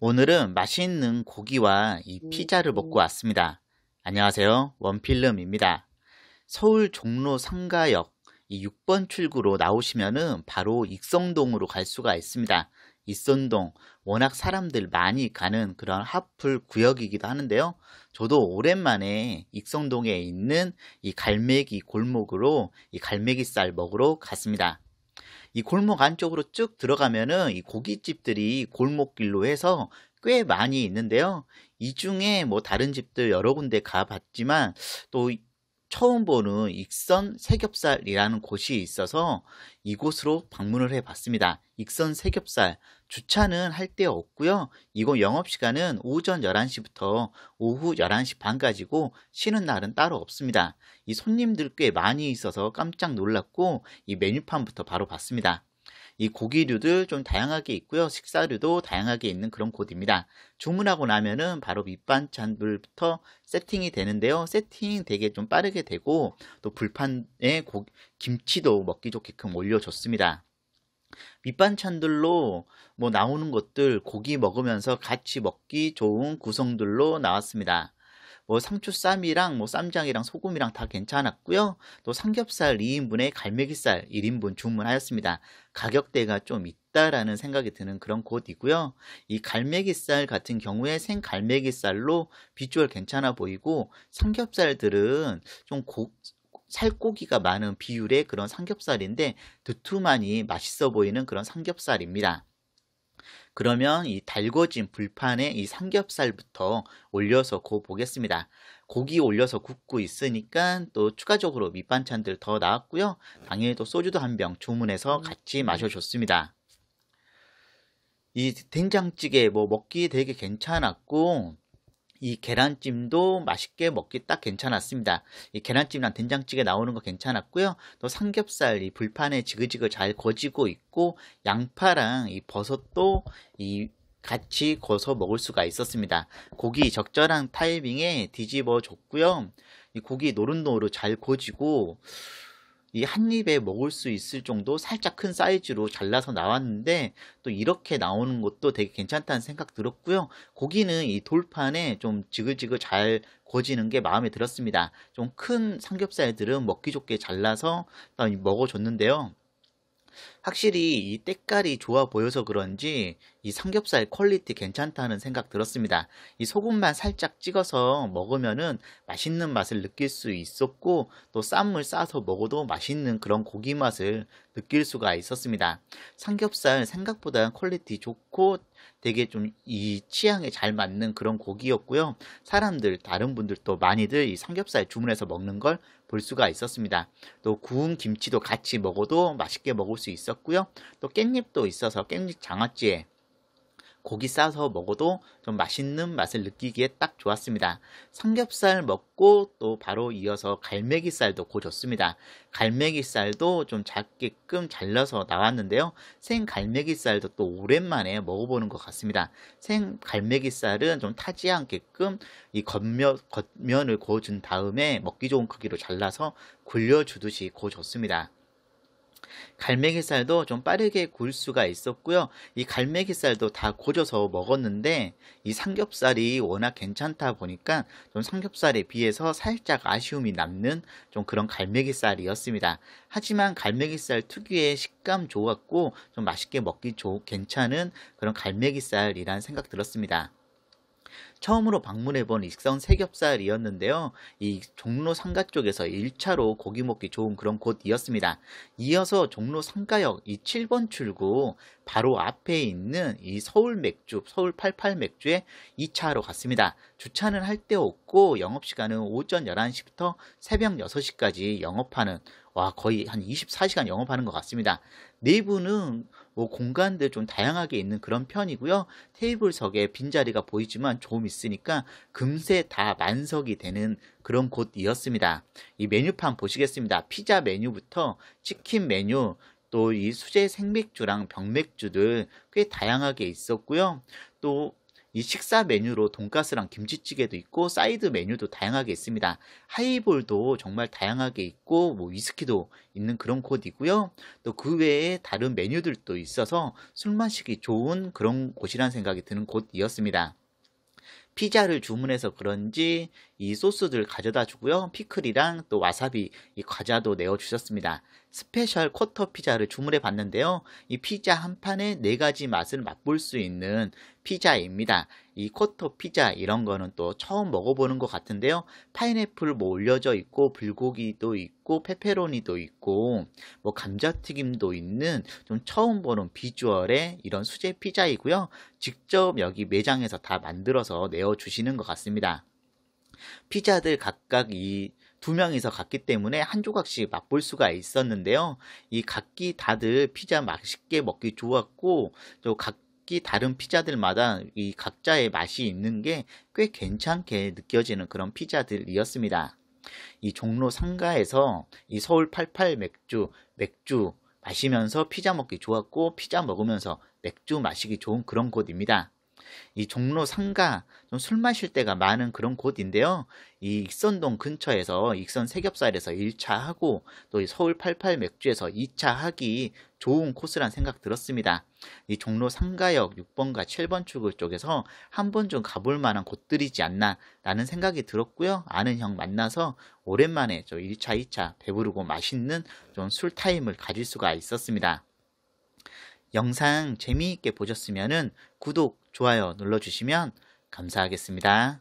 오늘은 맛있는 고기와 이 피자를 먹고 음. 왔습니다. 안녕하세요. 원필름입니다. 서울 종로 3가역 이 6번 출구로 나오시면은 바로 익성동으로 갈 수가 있습니다. 익선동 워낙 사람들 많이 가는 그런 핫플 구역이기도 하는데요. 저도 오랜만에 익성동에 있는 이 갈매기 골목으로 이 갈매기 쌀 먹으러 갔습니다. 이 골목 안쪽으로 쭉 들어가면은 이 고깃집들이 골목길로 해서 꽤 많이 있는데요. 이 중에 뭐 다른 집들 여러 군데 가봤지만 또 처음 보는 익선 세겹살이라는 곳이 있어서 이곳으로 방문을 해 봤습니다. 익선 세겹살 주차는 할데 없고요. 이곳 영업시간은 오전 11시부터 오후 11시 반까지고 쉬는 날은 따로 없습니다. 이 손님들 꽤 많이 있어서 깜짝 놀랐고 이 메뉴판부터 바로 봤습니다. 이 고기류들 좀 다양하게 있고요. 식사류도 다양하게 있는 그런 곳입니다. 주문하고 나면은 바로 밑반찬들부터 세팅이 되는데요. 세팅 되게 좀 빠르게 되고 또 불판에 고, 김치도 먹기 좋게끔 올려줬습니다. 밑반찬들로 뭐 나오는 것들 고기 먹으면서 같이 먹기 좋은 구성들로 나왔습니다. 뭐 상추 쌈이랑 뭐 쌈장이랑 소금이랑 다 괜찮았고요. 또 삼겹살 2인분에 갈매기살 1인분 주문하였습니다. 가격대가 좀 있다라는 생각이 드는 그런 곳이고요. 이 갈매기살 같은 경우에 생갈매기살로 비주얼 괜찮아 보이고 삼겹살들은 좀 고, 살코기가 많은 비율의 그런 삼겹살인데 두툼하니 맛있어 보이는 그런 삼겹살입니다. 그러면 이 달궈진 불판에 이 삼겹살부터 올려서 구워 보겠습니다. 고기 올려서 굽고 있으니까 또 추가적으로 밑반찬들 더 나왔고요. 당일도 소주도 한 병 주문해서 음. 같이 마셔줬습니다. 이 된장찌개 뭐 먹기 되게 괜찮았고 이 계란찜도 맛있게 먹기 딱 괜찮았습니다. 이 계란찜이랑 된장찌개 나오는 거 괜찮았고요. 또 삼겹살 이 불판에 지그지그 잘 거지고 있고 양파랑 이 버섯도 이 같이 거서 먹을 수가 있었습니다. 고기 적절한 타이밍에 뒤집어 줬고요. 이 고기 노릇노릇 잘 거지고 이한 입에 먹을 수 있을 정도 살짝 큰 사이즈로 잘라서 나왔는데 또 이렇게 나오는 것도 되게 괜찮다는 생각 들었고요. 고기는 이 돌판에 좀 지글지글 잘 고지는 게 마음에 들었습니다. 좀 큰 삼겹살들은 먹기 좋게 잘라서 먹어줬는데요. 확실히 이 때깔이 좋아 보여서 그런지 이 삼겹살 퀄리티 괜찮다는 생각 들었습니다. 이 소금만 살짝 찍어서 먹으면은 맛있는 맛을 느낄 수 있었고 또 쌈을 싸서 먹어도 맛있는 그런 고기 맛을 느낄 수가 있었습니다. 삼겹살 생각보다 퀄리티 좋고 되게 좀 이 취향에 잘 맞는 그런 고기였고요. 사람들, 다른 분들도 많이들 이 삼겹살 주문해서 먹는 걸 볼 수가 있었습니다. 또 구운 김치도 같이 먹어도 맛있게 먹을 수 있었고요. 또 깻잎도 있어서 깻잎 장아찌에 고기 싸서 먹어도 좀 맛있는 맛을 느끼기에 딱 좋았습니다. 삼겹살 먹고 또 바로 이어서 갈매기살도 고 좋습니다. 갈매기살도 좀 작게끔 잘라서 나왔는데요. 생 갈매기살도 또 오랜만에 먹어보는 것 같습니다. 생 갈매기살은 좀 타지 않게끔 이 겉면, 겉면을 고준 다음에 먹기 좋은 크기로 잘라서 굴려주듯이 고줬습니다. 갈매기살도 좀 빠르게 구울 수가 있었고요. 이 갈매기살도 다 고져서 먹었는데 이 삼겹살이 워낙 괜찮다 보니까 좀 삼겹살에 비해서 살짝 아쉬움이 남는 좀 그런 갈매기살이었습니다. 하지만 갈매기살 특유의 식감 좋았고 좀 맛있게 먹기 좋 괜찮은 그런 갈매기살이란 생각 들었습니다. 처음으로 방문해본 익선 세겹살이었는데요. 이 종로 상가 쪽에서 1차로 고기 먹기 좋은 그런 곳이었습니다. 이어서 종로 상가역 이 7번 출구 바로 앞에 있는 이 서울 맥주, 서울 88 맥주에 2차로 갔습니다. 주차는 할데 없고 영업시간은 오전 11시부터 새벽 6시까지 영업하는 와 거의 한 24시간 영업하는 것 같습니다. 내부는 뭐 공간들 좀 다양하게 있는 그런 편이고요. 테이블석에 빈자리가 보이지만 좀 있으니까 금세 다 만석이 되는 그런 곳이었습니다. 이 메뉴판 보시겠습니다. 피자 메뉴부터 치킨 메뉴, 또 이 수제 생맥주랑 병맥주들 꽤 다양하게 있었고요. 또 이 식사 메뉴로 돈가스랑 김치찌개도 있고 사이드 메뉴도 다양하게 있습니다. 하이볼도 정말 다양하게 있고 뭐 위스키도 있는 그런 곳이고요. 또 그 외에 다른 메뉴들도 있어서 술 마시기 좋은 그런 곳이란 생각이 드는 곳이었습니다. 피자를 주문해서 그런지 이 소스들 가져다 주고요. 피클이랑 또 와사비 이 과자도 내어 주셨습니다. 스페셜 쿼터 피자를 주문해 봤는데요. 이 피자 한 판에 네 가지 맛을 맛볼 수 있는 피자입니다. 이 쿼터 피자 이런 거는 또 처음 먹어보는 것 같은데요. 파인애플 뭐 올려져 있고 불고기도 있고 페페로니도 있고 뭐 감자튀김도 있는 좀 처음 보는 비주얼의 이런 수제 피자이고요. 직접 여기 매장에서 다 만들어서 내어주시는 것 같습니다. 피자들 각각 이 두 명이서 갔기 때문에 한 조각씩 맛볼 수가 있었는데요. 이 각기 다들 피자 맛있게 먹기 좋았고 또각 각기 다른 피자들마다 이 각자의 맛이 있는 게 꽤 괜찮게 느껴지는 그런 피자들이었습니다. 이 종로 상가에서 이 서울 88 맥주, 맥주 마시면서 피자 먹기 좋았고 피자 먹으면서 맥주 마시기 좋은 그런 곳입니다. 이 종로 상가 좀 술 마실 때가 많은 그런 곳인데요. 이 익선동 근처에서 익선 세겹살에서 1차 하고 또 서울 88 맥주에서 2차 하기 좋은 코스란 생각 들었습니다. 이 종로 상가역 6번과 7번 출구 쪽에서 한번좀 가볼 만한 곳들이지 않나 라는 생각이 들었고요. 아는 형 만나서 오랜만에 좀 1차, 2차 배부르고 맛있는 좀 술 타임을 가질 수가 있었습니다. 영상 재미있게 보셨으면 구독, 좋아요 눌러주시면 감사하겠습니다.